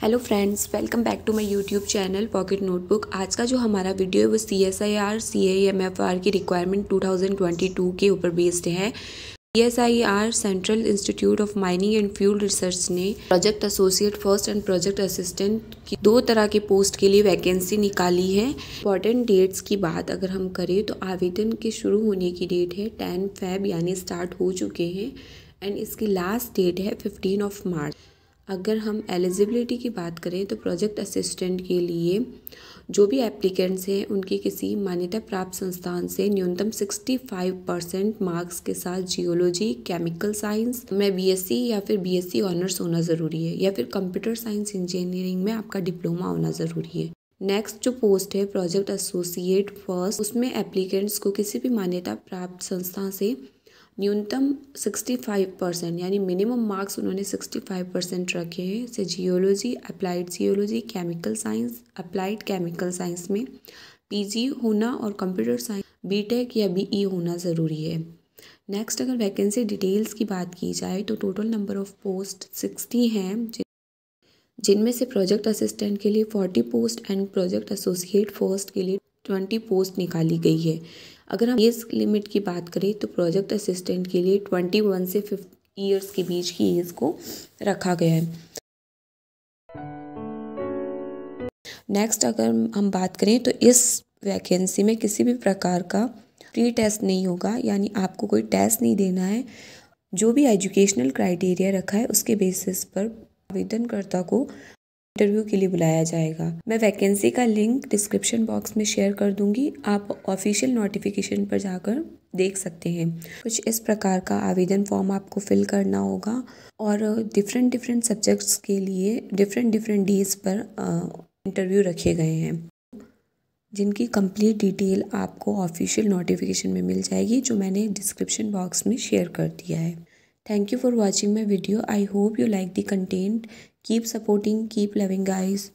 Hello friends welcome back to my YouTube channel pocket notebook आज का जो हमारा वीडियो है वो C S I R C M F R की रिक्वायरमेंट 2022 के ऊपर बेस्ड है C S I R central institute of mining and fuel research ने project associate first and project assistant की दो तरह के पोस्ट के लिए वैकेंसी निकाली है इंपॉर्टेंट डेट्स की बात अगर हम करें तो आवेदन के शुरू होने की डेट है टेन फैब यानी स्टार्ट हो चुके हैं एंड इसकी लास्ट डेट है फिफ्टीन ऑफ मार्च अगर हम एलिजिबिलिटी की बात करें तो प्रोजेक्ट असिस्टेंट के लिए जो भी एप्लीकेंट्स हैं उनकी किसी मान्यता प्राप्त संस्थान से न्यूनतम 65 परसेंट मार्क्स के साथ जियोलॉजी केमिकल साइंस में बीएससी या फिर बीएससी ऑनर्स होना ज़रूरी है या फिर कंप्यूटर साइंस इंजीनियरिंग में आपका डिप्लोमा होना ज़रूरी है नेक्स्ट जो पोस्ट है प्रोजेक्ट एसोसिएट फर्स्ट उसमें एप्लीकेंट्स को किसी भी मान्यता प्राप्त संस्था से न्यूनतम 65 परसेंट यानी मिनिमम मार्क्स उन्होंने 65 परसेंट रखे हैं से geology applied geology chemical science applied chemical science में पीजी होना और कंप्यूटर साइंस बीटेक या बीई e होना ज़रूरी है नेक्स्ट अगर वैकेंसी डिटेल्स की बात की जाए तो total number of post sixty हैं जिनमें से प्रोजेक्ट असिस्टेंट के लिए forty post and project associate first के लिए ट्वेंटी पोस्ट निकाली गई है अगर हम एज लिमिट की बात करें तो प्रोजेक्ट असिस्टेंट के लिए ट्वेंटी वन से फिफ्टी ईयर्स के बीच की एज को रखा गया है नेक्स्ट अगर हम बात करें तो इस वैकेंसी में किसी भी प्रकार का प्री टेस्ट नहीं होगा यानी आपको कोई टेस्ट नहीं देना है जो भी एजुकेशनल क्राइटेरिया रखा है उसके बेसिस पर आवेदनकर्ता को इंटरव्यू के लिए बुलाया जाएगा मैं वैकेंसी का लिंक डिस्क्रिप्शन बॉक्स में शेयर कर दूंगी आप ऑफिशियल नोटिफिकेशन पर जाकर देख सकते हैं कुछ इस प्रकार का आवेदन फॉर्म आपको फिल करना होगा और डिफरेंट डिफरेंट सब्जेक्ट्स के लिए डिफरेंट डिफरेंट डेज पर इंटरव्यू रखे गए हैं जिनकी कंप्लीट डिटेल आपको ऑफिशियल नोटिफिकेशन में मिल जाएगी जो मैंने डिस्क्रिप्शन बॉक्स में शेयर कर दिया है thank you for watching my video I hope you like the content Keep supporting, keep loving, guys.